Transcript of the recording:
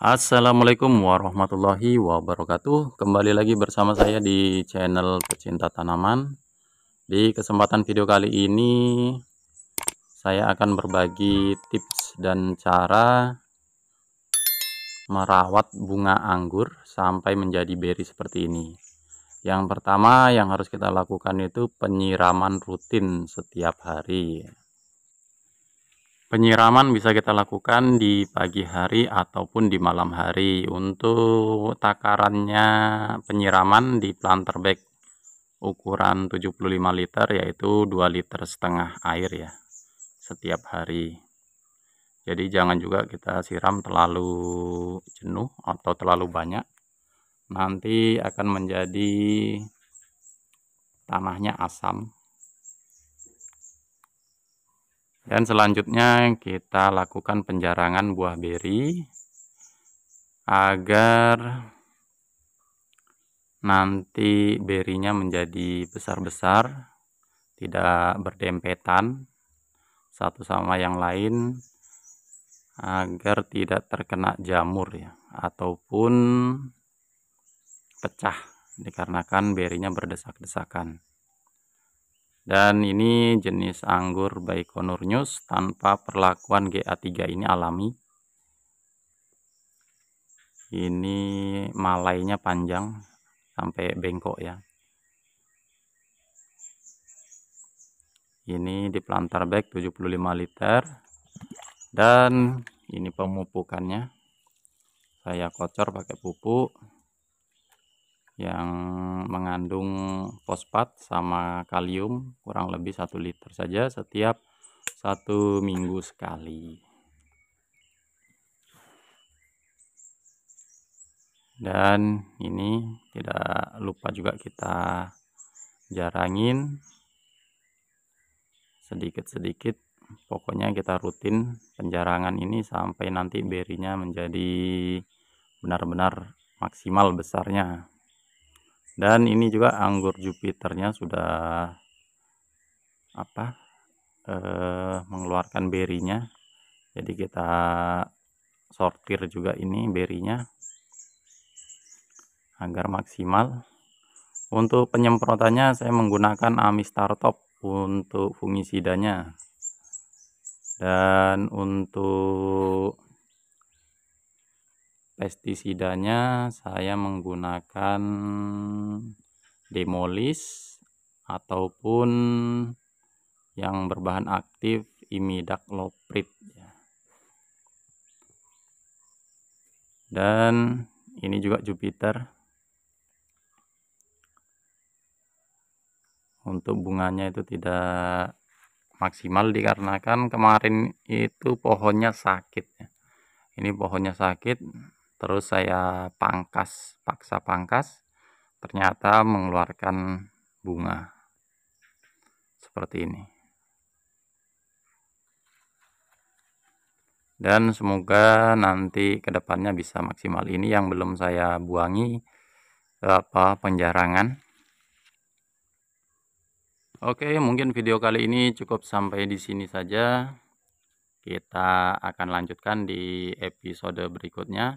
Assalamualaikum warahmatullahi wabarakatuh Kembali lagi bersama saya di channel pecinta tanaman Di kesempatan video kali ini Saya akan berbagi tips dan cara Merawat bunga anggur sampai menjadi beri seperti ini Yang pertama yang harus kita lakukan itu penyiraman rutin setiap hari Penyiraman bisa kita lakukan di pagi hari ataupun di malam hari. Untuk takarannya penyiraman di planter bag ukuran 75 liter yaitu 2 liter setengah air ya setiap hari. Jadi jangan juga kita siram terlalu jenuh atau terlalu banyak. Nanti akan menjadi tanahnya asam Dan selanjutnya kita lakukan penjarangan buah beri agar nanti berinya menjadi besar-besar, tidak berdempetan satu sama yang lain agar tidak terkena jamur ya ataupun pecah dikarenakan berinya berdesak-desakan dan ini jenis anggur baikonurnius tanpa perlakuan GA3 ini alami ini malainya panjang sampai bengkok ya ini di plantar bag 75 liter dan ini pemupukannya saya kocor pakai pupuk yang mengandung fosfat sama kalium kurang lebih satu liter saja setiap satu minggu sekali dan ini tidak lupa juga kita jarangin sedikit-sedikit pokoknya kita rutin penjarangan ini sampai nanti berinya menjadi benar-benar maksimal besarnya dan ini juga anggur Jupiternya sudah apa eh, mengeluarkan berinya jadi kita sortir juga ini berinya agar maksimal untuk penyemprotannya saya menggunakan Amistar Top untuk fungisidanya dan untuk pestisidanya saya menggunakan demolis ataupun yang berbahan aktif imidacloprid ya. dan ini juga Jupiter untuk bunganya itu tidak maksimal dikarenakan kemarin itu pohonnya sakit ya. ini pohonnya sakit terus saya pangkas paksa pangkas ternyata mengeluarkan bunga seperti ini dan semoga nanti kedepannya bisa maksimal ini yang belum saya buangi apa penjarangan Oke, mungkin video kali ini cukup sampai di sini saja. Kita akan lanjutkan di episode berikutnya.